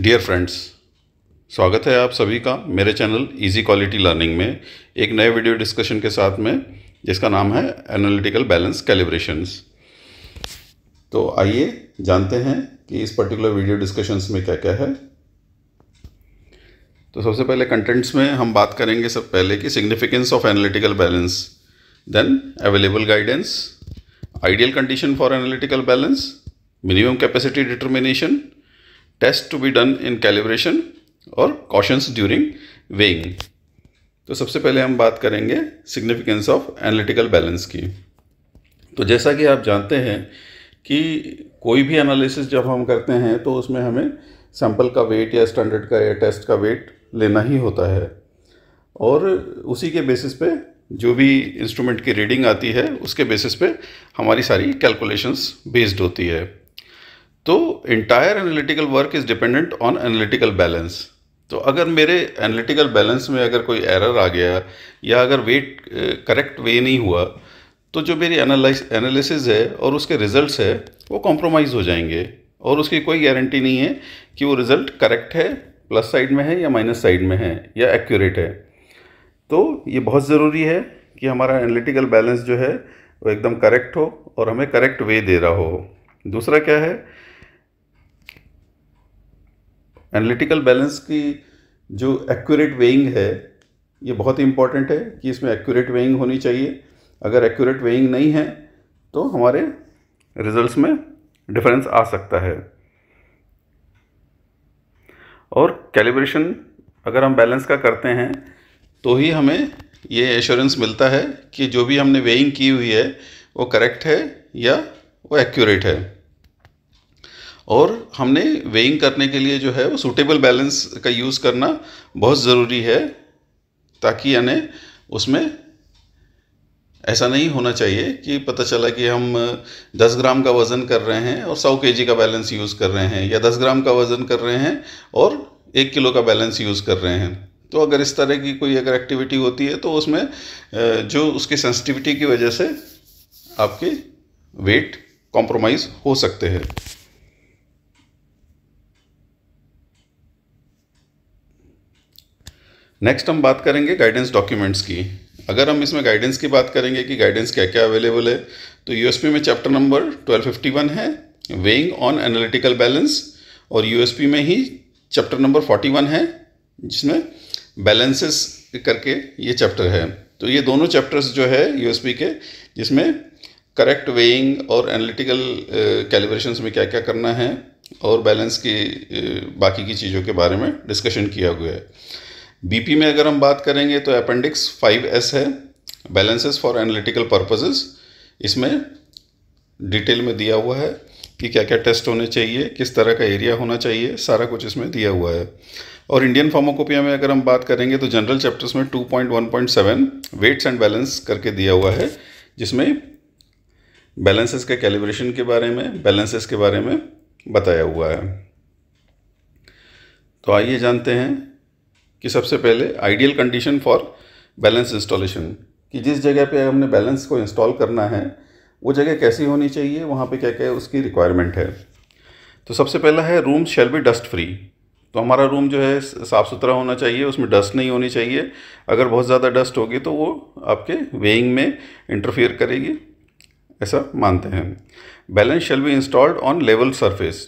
dear friends स्वागत है आप सभी का मेरे चैनल इजी क्वालिटी लर्निंग में एक नए वीडियो डिस्कशन के साथ में जिसका नाम है एनालिटिकल बैलेंस कैलिब्रेशंस तो आइए जानते हैं कि इस पर्टिकुलर वीडियो डिस्कशंस में क्या क्या है तो सबसे पहले कंटेंट्स में हम बात करेंगे सब पहले कि significance of analytical balance then available guidance ideal condition for analytical balance minimum capacity determination test to be done in calibration और कॉशंस ड्यूरिंग वेइंग तो सबसे पहले हम बात करेंगे सिग्निफिकेंस ऑफ एनालिटिकल बैलेंस की तो जैसा कि आप जानते हैं कि कोई भी एनालिसिस जब हम करते हैं तो उसमें हमें सैंपल का वेट या स्टैंडर्ड का या टेस्ट का वेट लेना ही होता है और उसी के बेसिस पे जो भी इंस्ट्रूमेंट की रीडिंग आती है उसके बेसिस पे हमारी सारी कैलकुलेशंस बेस्ड होती है तो entire analytical work is dependent on analytical balance तो अगर मेरे एनालिटिकल बैलेंस में अगर कोई एरर आ गया या अगर वेट करेक्ट वे नहीं हुआ तो जो मेरी एनालिसिस है और उसके रिजल्ट्स है वो कॉम्प्रोमाइज़ हो जाएंगे और उसकी कोई गारंटी नहीं है कि वो रिज़ल्ट करेक्ट है प्लस साइड में है या माइनस साइड में है या एक्यूरेट है तो ये बहुत ज़रूरी है कि हमारा एनालिटिकल बैलेंस जो है वो एकदम करेक्ट हो और हमें करेक्ट वे दे रहा हो दूसरा क्या है एनालिटिकल बैलेंस की जो एक्यूरेट वेइंग है ये बहुत ही इम्पॉर्टेंट है कि इसमें एक्यूरेट वेइंग होनी चाहिए अगर एक्यूरेट वेइंग नहीं है तो हमारे रिजल्ट्स में डिफरेंस आ सकता है और कैलिब्रेशन अगर हम बैलेंस का करते हैं तो ही हमें ये एश्योरेंस मिलता है कि जो भी हमने वेइंग की हुई है वो करेक्ट है या वो एक्यूरेट है और हमने वेइंग करने के लिए जो है वो सूटेबल बैलेंस का यूज़ करना बहुत ज़रूरी है ताकि यानी उसमें ऐसा नहीं होना चाहिए कि पता चला कि हम 10 ग्राम का वज़न कर रहे हैं और 100 के का बैलेंस यूज़ कर रहे हैं या 10 ग्राम का वज़न कर रहे हैं और एक किलो का बैलेंस यूज़ कर रहे हैं तो अगर इस तरह की कोई अगर एक्टिविटी होती है तो उसमें जो उसकी सेंसिटिविटी की वजह से आपके वेट कॉम्प्रोमाइज़ हो सकते हैं नेक्स्ट हम बात करेंगे गाइडेंस डॉक्यूमेंट्स की अगर हम इसमें गाइडेंस की बात करेंगे कि गाइडेंस क्या क्या अवेलेबल है तो यूएसपी में चैप्टर नंबर 1251 है वेइंग ऑन एनालिटिकल बैलेंस और यूएसपी में ही चैप्टर नंबर 41 है जिसमें बैलेंसेस करके ये चैप्टर है तो ये दोनों चैप्टर्स जो है यू के जिसमें करेक्ट वेइंग और एनालिटिकल कैलिब्रेशन में क्या क्या करना है और बैलेंस की बाकी की चीज़ों के बारे में डिस्कशन किया हुआ है बीपी में अगर हम बात करेंगे तो अपेंडिक्स 5S है बैलेंसेस फॉर एनालिटिकल पर्पसेस इसमें डिटेल में दिया हुआ है कि क्या क्या टेस्ट होने चाहिए किस तरह का एरिया होना चाहिए सारा कुछ इसमें दिया हुआ है और इंडियन फार्माकोपिया में अगर हम बात करेंगे तो जनरल चैप्टर्स में 2.1.7 वेट्स एंड बैलेंस करके दिया हुआ है जिसमें बैलेंसेस के कैलिब्रेशन के बारे में बैलेंसेस के बारे में बताया हुआ है तो आइए जानते हैं कि सबसे पहले ideal condition for balance installation कि जिस जगह पे हमने बैलेंस को इंस्टॉल करना है वो जगह कैसी होनी चाहिए वहाँ पे क्या क्या उसकी रिक्वायरमेंट है तो सबसे पहला है room shall be dust free तो हमारा रूम जो है साफ़ सुथरा होना चाहिए उसमें डस्ट नहीं होनी चाहिए अगर बहुत ज़्यादा डस्ट होगी तो वो आपके वेइंग में इंटरफेयर करेगी ऐसा मानते हैं balance shall be installed on level surface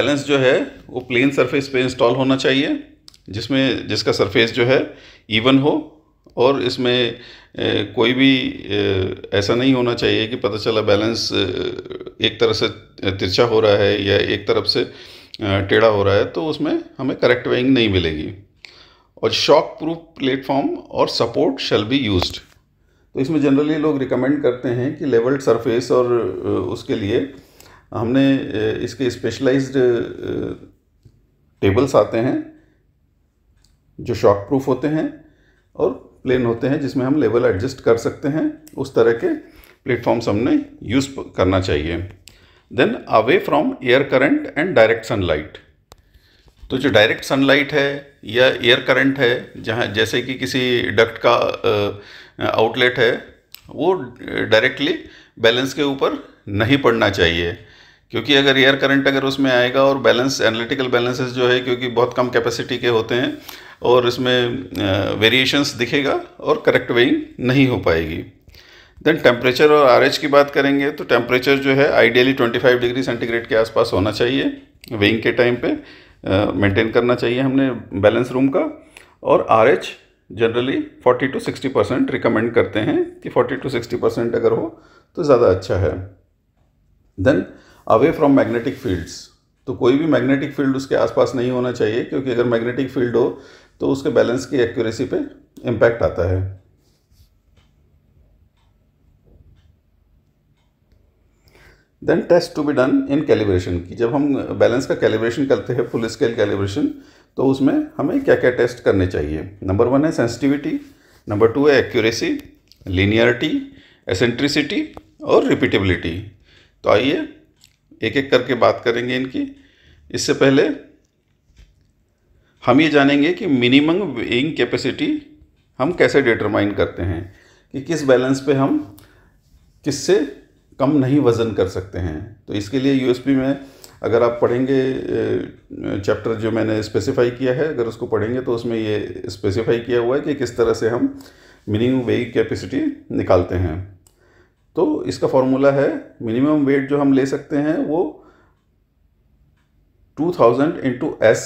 balance जो है वो प्लेन सरफेस पे इंस्टॉल होना चाहिए जिसमें जिसका सरफेस जो है इवन हो और इसमें कोई भी ऐसा नहीं होना चाहिए कि पता चला बैलेंस एक तरफ से तिरछा हो रहा है या एक तरफ से टेढ़ा हो रहा है तो उसमें हमें करेक्ट वेइंग नहीं मिलेगी और शॉक प्रूफ प्लेटफॉर्म और सपोर्ट शेल बी यूज्ड तो इसमें जनरली लोग रिकमेंड करते हैं कि लेवल्ड सरफेस और उसके लिए हमने इसके स्पेशलाइज्ड टेबल्स आते हैं जो शॉक प्रूफ होते हैं और प्लेन होते हैं जिसमें हम लेवल एडजस्ट कर सकते हैं उस तरह के प्लेटफॉर्म्स हमने यूज़ करना चाहिए then away from air current and direct sunlight तो जो डायरेक्ट सनलाइट है या एयर करंट है जहाँ जैसे कि किसी डक्ट का आउटलेट है वो डायरेक्टली बैलेंस के ऊपर नहीं पड़ना चाहिए क्योंकि अगर एयर करंट अगर उसमें आएगा और बैलेंस एनालिटिकल बैलेंसेस जो है क्योंकि बहुत कम कैपेसिटी के होते हैं और इसमें वेरिएशंस दिखेगा और करेक्ट वेइंग नहीं हो पाएगी देन टेम्परेचर और आर की बात करेंगे तो टेम्परेचर जो है आइडियली 25 डिग्री सेंटीग्रेड के आसपास होना चाहिए वेइंग के टाइम पे मेंटेन करना चाहिए हमने बैलेंस रूम का और are generally 40 to 60 percent recommend करते हैं कि 40 टू 60 परसेंट अगर हो तो ज़्यादा अच्छा है then away from magnetic fields तो कोई भी मैग्नेटिक फील्ड उसके आसपास नहीं होना चाहिए क्योंकि अगर मैग्नेटिक फील्ड हो तो उसके बैलेंस की एक्यूरेसी पे इम्पैक्ट आता है then test to be done in calibration की जब हम बैलेंस का कैलिब्रेशन करते हैं फुल स्केल कैलिब्रेशन तो उसमें हमें क्या क्या टेस्ट करने चाहिए नंबर वन है सेंसिटिविटी नंबर टू है एक्यूरेसी लीनियरिटी एसेंट्रिसिटी और रिपीटेबिलिटी तो आइए एक एक करके बात करेंगे इनकी इससे पहले हम ये जानेंगे कि मिनिमम वेइंग कैपेसिटी हम कैसे डिटरमाइन करते हैं कि किस बैलेंस पे हम किससे कम नहीं वज़न कर सकते हैं तो इसके लिए यू में अगर आप पढ़ेंगे चैप्टर जो मैंने स्पेसिफाई किया है अगर उसको पढ़ेंगे तो उसमें ये स्पेसिफाई किया हुआ है कि किस तरह से हम मिनिमम वेइंग कैपेसिटी निकालते हैं तो इसका फॉर्मूला है मिनिमम वेट जो हम ले सकते हैं वो 2000 थाउजेंड इंटू एस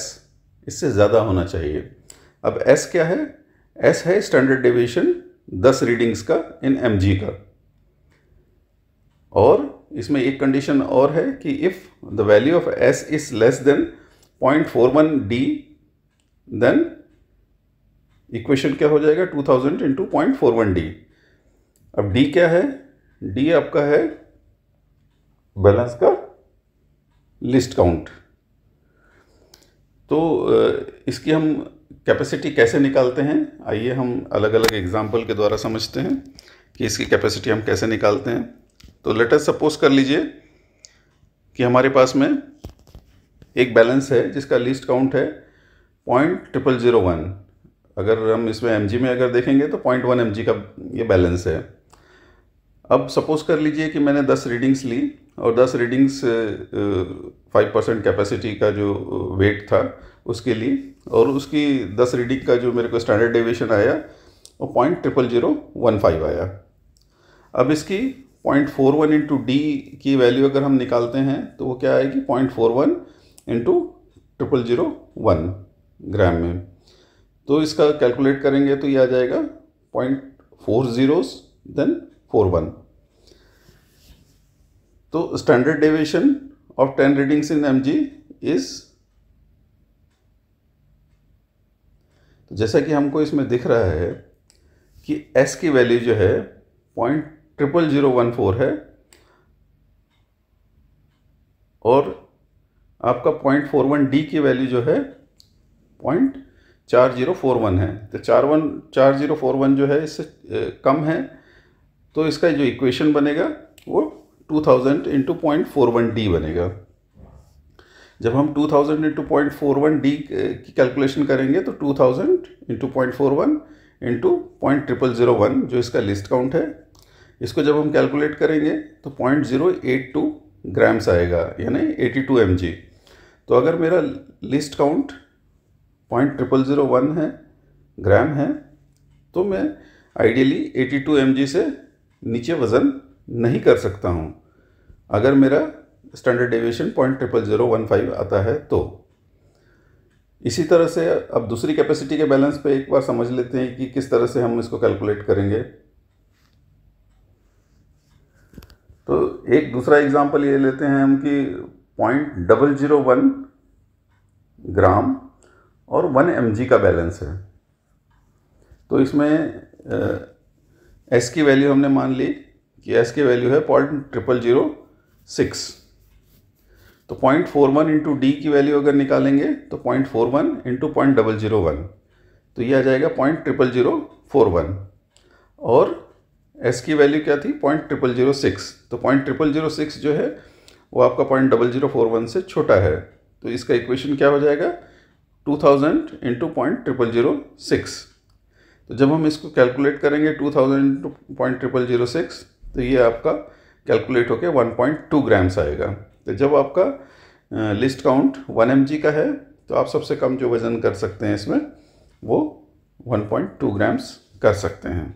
इससे ज़्यादा होना चाहिए अब एस क्या है एस है स्टैंडर्ड डिविएशन दस रीडिंग्स का इन एम का और इसमें एक कंडीशन और है कि if the value of S is less than point four one D then equation क्या हो जाएगा two thousand into point four one D अब डी क्या है डी आपका है बैलेंस का लिस्ट काउंट तो इसकी हम कैपेसिटी कैसे निकालते हैं आइए हम अलग अलग एग्जाम्पल के द्वारा समझते हैं कि इसकी कैपेसिटी हम कैसे निकालते हैं तो लेटर सपोज कर लीजिए कि हमारे पास में एक बैलेंस है जिसका लिस्ट काउंट है पॉइंट ट्रिपल ज़ीरो वन अगर हम इसमें एम में अगर देखेंगे तो पॉइंट वन एम का ये बैलेंस है अब सपोज़ कर लीजिए कि मैंने दस रीडिंग्स ली और 10 रीडिंग्स फाइव परसेंट कैपेसिटी का जो वेट था उसके लिए और उसकी 10 रीडिंग का जो मेरे को स्टैंडर्ड डेविएशन आया वो point triple zero one five आया अब इसकी point four one into D की वैल्यू अगर हम निकालते हैं तो वो क्या आएगी point four one into triple zero one gram में तो इसका कैलकुलेट करेंगे तो ये आ जाएगा point four zeros then four one तो standard deviation of ten readings in M G is तो जैसा कि हमको इसमें दिख रहा है कि एस की वैल्यू जो है point triple zero one four है और आपका पॉइंट फोर वन डी की वैल्यू जो है पॉइंट चार जीरो फोर वन है तो चार वन चार जीरो फोर वन जो है इससे कम है तो इसका जो इक्वेशन बनेगा वो two thousand into point four one D बनेगा जब हम two thousand into point four one D की कैलकुलेशन करेंगे तो two thousand into point four one into point triple zero one जो इसका लिस्ट काउंट है इसको जब हम कैलकुलेट करेंगे तो point zero eight two grams आएगा यानी एटी टू एम जी तो अगर मेरा least count point triple zero one है ग्राम है तो मैं ideally eighty two M G से नीचे वज़न नहीं कर सकता हूँ अगर मेरा standard deviation point triple zero one five आता है तो इसी तरह से अब दूसरी कैपेसिटी के बैलेंस पे एक बार समझ लेते हैं कि किस तरह से हम इसको कैलकुलेट करेंगे तो एक दूसरा एग्जांपल ये लेते हैं हम कि point double zero one gram और वन एम का बैलेंस है तो इसमें एस की वैल्यू हमने मान ली कि एस की वैल्यू है पॉइंट ट्रिपल जीरो सिक्स तो point four one into D की वैल्यू अगर निकालेंगे तो point four one into point double zero one तो ये आ जाएगा point triple zero four one और एस की वैल्यू क्या थी पॉइंट ट्रिपल जीरो सिक्स तो पॉइंट ट्रिपल जीरो सिक्स जो है वो आपका point double zero four one से छोटा है तो इसका इक्वेशन क्या हो जाएगा two thousand into point triple zero six तो जब हम इसको कैलकुलेट करेंगे two thousand into point triple zero six तो ये आपका कैलकुलेट होकर 1.2 ग्राम्स आएगा तो जब आपका लिस्ट काउंट 1 एम का है तो आप सबसे कम जो वज़न कर सकते हैं इसमें वो 1.2 ग्राम्स कर सकते हैं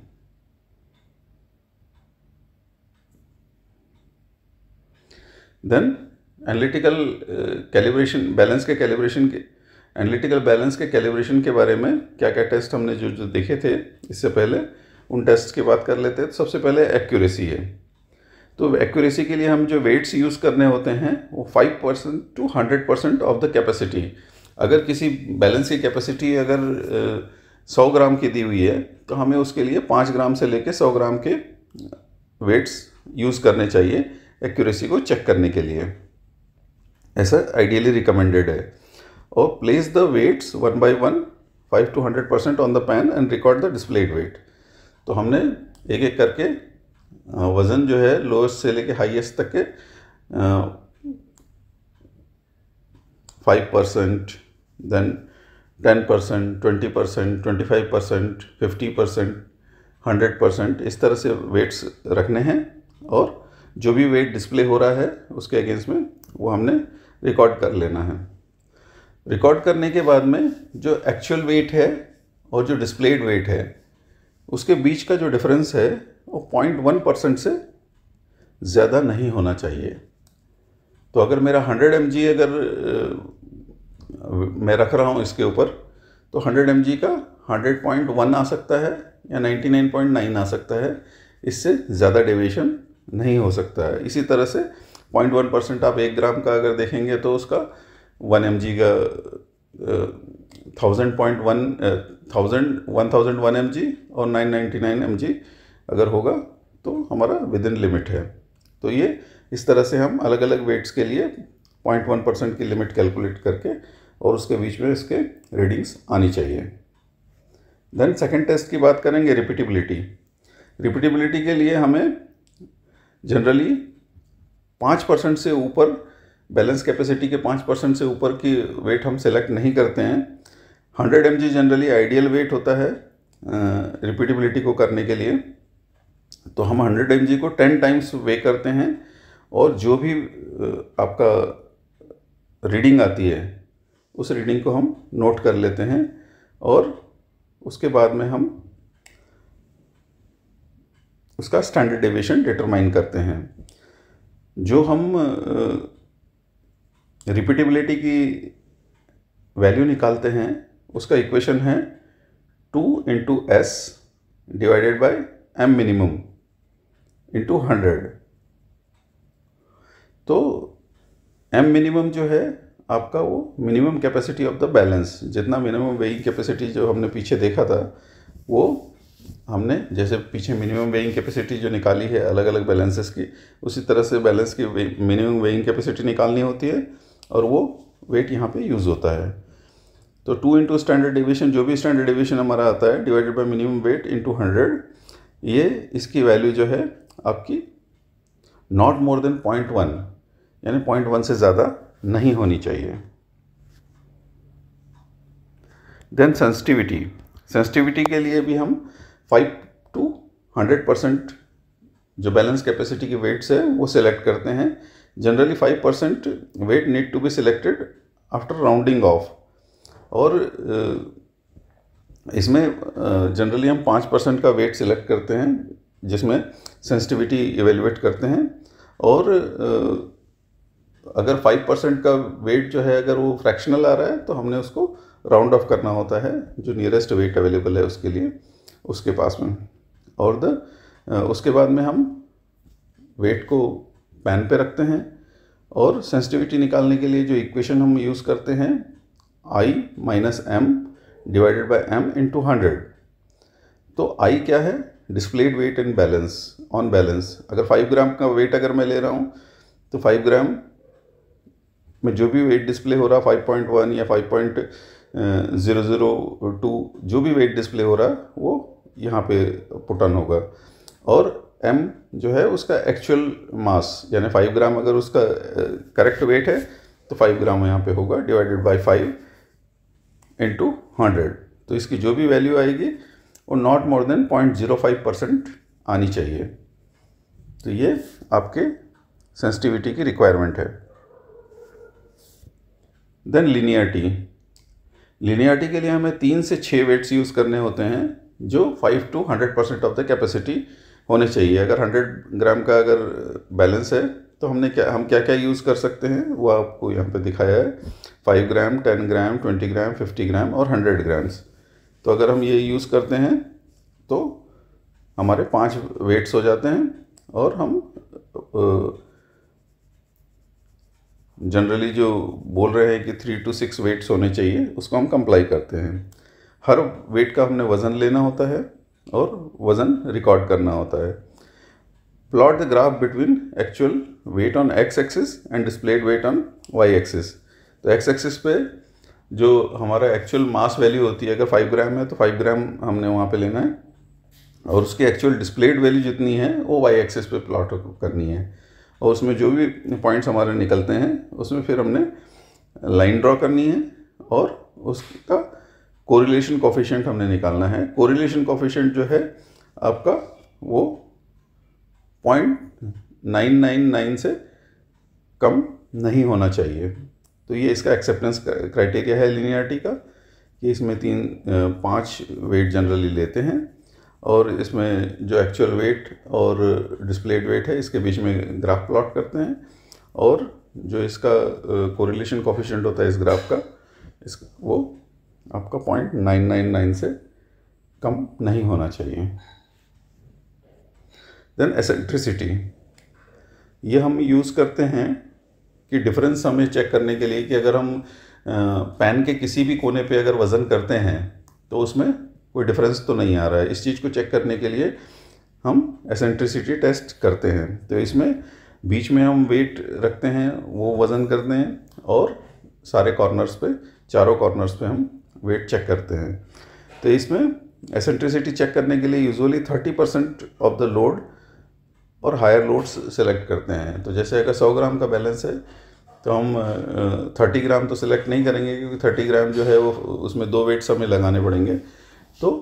देन एनालिटिकल कैलिब्रेशन बैलेंस के कैलिब्रेशन के एनालिटिकल बैलेंस के कैलिब्रेशन के बारे में क्या क्या टेस्ट हमने जो जो देखे थे इससे पहले उन टेस्ट की बात कर लेते हैं तो सबसे पहले एक्यूरेसी है तो एक्यूरेसी के लिए हम जो वेट्स यूज़ करने होते हैं वो five percent to hundred percent of the capacity अगर किसी बैलेंस की कैपेसिटी अगर सौ ग्राम की दी हुई है तो हमें उसके लिए पाँच ग्राम से लेकर सौ ग्राम के वेट्स यूज़ करने चाहिए एक्यूरेसी को चेक करने के लिए ऐसा आइडियली रिकमेंडेड है और place the weights one by one five to hundred percent on the pan and record the displayed weight तो हमने एक एक करके वज़न जो है लोएस्ट से लेके हाईएस्ट तक के five percent then ten percent twenty percent twenty five percent fifty percent hundred percent इस तरह से वेट्स रखने हैं और जो भी वेट डिस्प्ले हो रहा है उसके अगेंस्ट में वो हमने रिकॉर्ड कर लेना है रिकॉर्ड करने के बाद में जो एक्चुअल वेट है और जो डिस्प्लेड वेट है उसके बीच का जो डिफरेंस है वो पॉइंट वन परसेंट से ज़्यादा नहीं होना चाहिए तो अगर मेरा हंड्रेड एम अगर मैं रख रहा हूँ इसके ऊपर तो हंड्रेड एम का हंड्रेड पॉइंट वन आ सकता है या नाइन्टी नाइन पॉइंट नाइन आ सकता है इससे ज़्यादा डेविएशन नहीं हो सकता है इसी तरह से पॉइंट वन परसेंट आप एक ग्राम का अगर देखेंगे तो उसका वन एम का thousand point one thousand one thousand one M और नाइन नाइन्टी नाइन एम अगर होगा तो हमारा विद इन लिमिट है तो ये इस तरह से हम अलग अलग वेट्स के लिए पॉइंट वन परसेंट की लिमिट कैलकुलेट करके और उसके बीच में इसके रीडिंग्स आनी चाहिए देन सेकेंड टेस्ट की बात करेंगे रिपीटिबिलिटी रिपीटिबिलिटी के लिए हमें जनरली पाँच परसेंट से ऊपर बैलेंस कैपेसिटी के पाँच परसेंट से ऊपर की वेट हम सेलेक्ट नहीं करते हैं hundred M generally ideal weight होता है रिपीटिबिलिटी को करने के लिए तो हम हंड्रेड एम को टेन टाइम्स वे करते हैं और जो भी आपका रीडिंग आती है उस रीडिंग को हम नोट कर लेते हैं और उसके बाद में हम उसका स्टैंडर्ड डेविएशन डिटरमाइन करते हैं जो हम रिपीटेबिलिटी की वैल्यू निकालते हैं उसका इक्वेशन है two into S divided by M minimum into hundred तो एम मिनिमम जो है आपका वो minimum capacity of the balance जितना मिनिमम वेइंग कैपेसिटी जो हमने पीछे देखा था वो हमने जैसे पीछे मिनिमम वेइंग कैपेसिटी जो निकाली है अलग अलग बैलेंसेस की उसी तरह से बैलेंस की मिनिमम वेइंग कैपेसिटी निकालनी होती है और वो वेट यहाँ पे यूज़ होता है तो टू इंटू स्टैंडर्ड डिविशन जो भी स्टैंडर्ड डिविशन हमारा आता है divided by minimum weight into hundred ये इसकी वैल्यू जो है आपकी not more than point one यानी पॉइंट वन से ज़्यादा नहीं होनी चाहिए देन सेंसिटिविटी सेंसिटिविटी के लिए भी हम फाइव टू हंड्रेड परसेंट जो बैलेंस कैपेसिटी की वेट्स है वो सिलेक्ट करते हैं generally five percent weight need to be selected after rounding off और इसमें जनरली हम पाँच परसेंट का वेट सिलेक्ट करते हैं जिसमें सेंसिटिविटी इवेलुएट करते हैं और अगर फाइव परसेंट का वेट जो है अगर वो फ्रैक्शनल आ रहा है तो हमने उसको राउंड ऑफ करना होता है जो नियरेस्ट वेट अवेलेबल है उसके लिए उसके पास में और द उसके बाद में हम वेट को पैन पे रखते हैं और सेंसिटिविटी निकालने के लिए जो इक्वेशन हम यूज़ करते हैं I minus M divided by M into hundred तो आई क्या है displayed weight in balance on balance अगर फाइव ग्राम का वेट अगर मैं ले रहा हूँ तो फाइव ग्राम में जो भी वेट डिस्प्ले हो रहा फाइव पॉइंट वन या five point zero zero two जो भी वेट डिस्प्ले हो रहा वो यहाँ पे पुटन होगा और एम जो है उसका एक्चुअल मास यानी फाइव ग्राम अगर उसका करेक्ट वेट है तो फाइव ग्राम यहाँ पे होगा divided by five into hundred तो इसकी जो भी वैल्यू आएगी और not more than point zero five percent आनी चाहिए तो ये आपके सेंसिटिविटी की रिक्वायरमेंट है देन लीनियरटी लीनियरटी के लिए हमें तीन से छः वेट्स यूज़ करने होते हैं जो five to hundred percent of the capacity होने चाहिए अगर हंड्रेड ग्राम का अगर बैलेंस है तो हमने क्या हम क्या क्या यूज़ कर सकते हैं वो आपको यहाँ पे दिखाया है five gram ten gram twenty gram fifty gram और हंड्रेड ग्राम्स तो अगर हम ये यूज़ करते हैं तो हमारे पांच वेट्स हो जाते हैं और हम जनरली जो बोल रहे हैं कि थ्री टू सिक्स वेट्स होने चाहिए उसको हम कंप्लाई करते हैं हर वेट का हमने वज़न लेना होता है और वज़न रिकॉर्ड करना होता है plot the graph between actual weight on X axis and displayed weight on Y axis तो एक्स एक्सिस पे जो हमारा एक्चुअल मास वैल्यू होती है अगर फाइव ग्राम है तो फाइव ग्राम हमने वहाँ पे लेना है और उसकी एक्चुअल डिस्प्लेड वैल्यू जितनी है वो वाई एक्सेस पे प्लॉट करनी है और उसमें जो भी पॉइंट्स हमारे निकलते हैं उसमें फिर हमने लाइन ड्रॉ करनी है और उसका कोरिलेशन कोफिशेंट हमने निकालना है कोरिलेशन कोफिशेंट जो है आपका वो पॉइंट नाइन नाइन नाइन से कम नहीं होना चाहिए तो ये इसका एक्सेप्टेंस क्राइटेरिया है लीनियरिटी का कि इसमें तीन पांच वेट जनरली लेते हैं और इसमें जो एक्चुअल वेट और डिस्प्लेड वेट है इसके बीच में ग्राफ प्लॉट करते हैं और जो इसका कोरिलेशन कॉफिशेंट होता है इस ग्राफ का इस वो आपका पॉइंट नाइन नाइन नाइन से कम नहीं होना चाहिए देन एसेंट्रिसिटी ये हम यूज़ करते हैं कि डिफरेंस हमें चेक करने के लिए कि अगर हम पैन के किसी भी कोने पे अगर वज़न करते हैं तो उसमें कोई डिफरेंस तो नहीं आ रहा है इस चीज़ को चेक करने के लिए हम एसेंट्रिसिटी टेस्ट करते हैं तो इसमें बीच में हम वेट रखते हैं वो वज़न करते हैं और सारे कॉर्नर्स पे चारों कॉर्नर्स पे हम वेट चेक करते हैं तो इसमें एसेंट्रिसिटी चेक करने के लिए usually thirty percent of the load और हायर लोड्स सेलेक्ट करते हैं तो जैसे अगर सौ ग्राम का बैलेंस है तो हम थर्टी ग्राम तो सिलेक्ट नहीं करेंगे क्योंकि थर्टी ग्राम जो है वो उसमें दो वेट्स हमें लगाने पड़ेंगे तो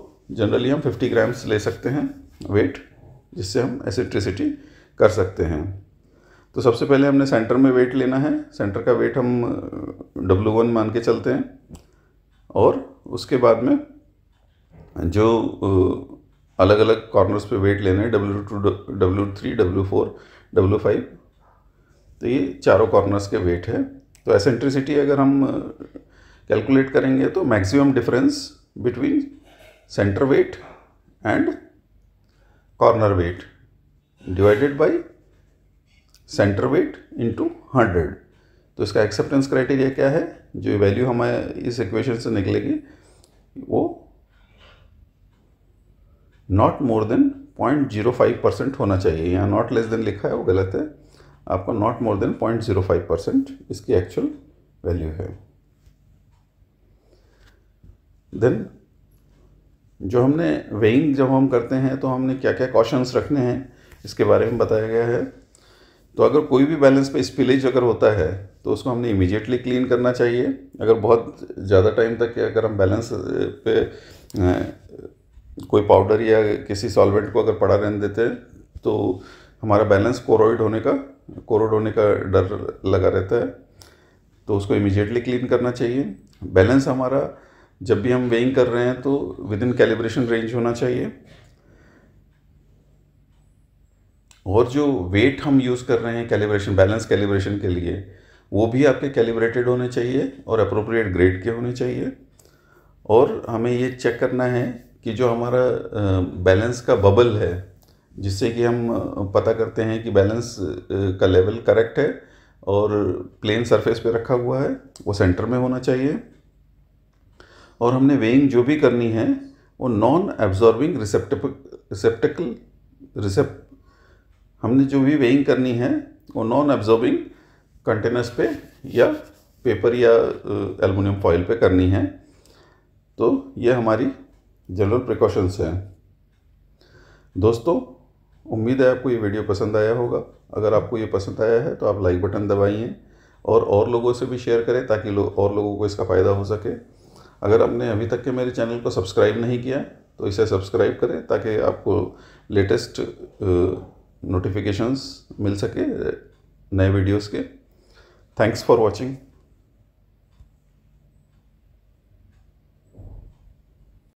जनरली हम फिफ्टी ग्राम्स ले सकते हैं वेट जिससे हम एसिट्रिसिटी कर सकते हैं तो सबसे पहले हमने सेंटर में वेट लेना है सेंटर का वेट हम डब्लू वन मान के चलते हैं और उसके बाद में जो अलग अलग कॉर्नर्स पे वेट लेना है W two W three W four W five तो ये चारों कॉर्नर्स के वेट है तो एसेंट्रिसिटी अगर हम कैलकुलेट करेंगे तो maximum difference between centre weight and corner weight divided by centre weight into hundred तो इसका एक्सेप्टेंस क्राइटेरिया क्या है जो वैल्यू हमें इस इक्वेशन से निकलेगी वो not more than point zero five percent होना चाहिए यहाँ नॉट लेस देन लिखा है वो गलत है आपका not more than point zero five percent इसकी एक्चुअल वैल्यू है देन जो हमने वेइंग जब हम करते हैं तो हमने क्या क्या कॉशंस रखने हैं इसके बारे में बताया गया है तो अगर कोई भी बैलेंस पे स्पिलेज अगर होता है तो उसको हमने इमिजिएटली क्लीन करना चाहिए अगर बहुत ज़्यादा टाइम तक अगर हम बैलेंस पे कोई पाउडर या किसी सॉल्वेंट को अगर पड़ा रहने देते हैं तो हमारा बैलेंस कोरोइड होने का कोरोड होने का डर लगा रहता है तो उसको इमिजिएटली क्लीन करना चाहिए बैलेंस हमारा जब भी हम वेइंग कर रहे हैं तो विद इन कैलिब्रेशन रेंज होना चाहिए और जो वेट हम यूज़ कर रहे हैं कैलिब्रेशन बैलेंस कैलिब्रेशन के लिए वो भी आपके कैलिब्रेटेड होने चाहिए और अप्रोप्रिएट ग्रेड के होने चाहिए और हमें ये चेक करना है कि जो हमारा बैलेंस का बबल है जिससे कि हम पता करते हैं कि बैलेंस का लेवल करेक्ट है और प्लेन सरफेस पे रखा हुआ है वो सेंटर में होना चाहिए और हमने वेइंग जो भी करनी है वो नॉन एब्जॉर्बिंग रिसेप्ट रिसेप्टिकल रिसेप हमने जो भी वेइंग करनी है वो नॉन एब्जॉर्बिंग कंटेनर्स पे या पेपर या एलमिनियम फॉइल पे करनी है तो ये हमारी जनरल प्रिकॉशंस हैं दोस्तों उम्मीद है आपको ये वीडियो पसंद आया होगा अगर आपको ये पसंद आया है तो आप लाइक बटन दबाइए और और लोगों से भी शेयर करें ताकि लो, और लोगों को इसका फ़ायदा हो सके अगर आपने अभी तक के मेरे चैनल को सब्सक्राइब नहीं किया तो इसे सब्सक्राइब करें ताकि आपको लेटेस्ट नोटिफिकेशंस मिल सके नए वीडियोस के थैंक्स फॉर वाचिंग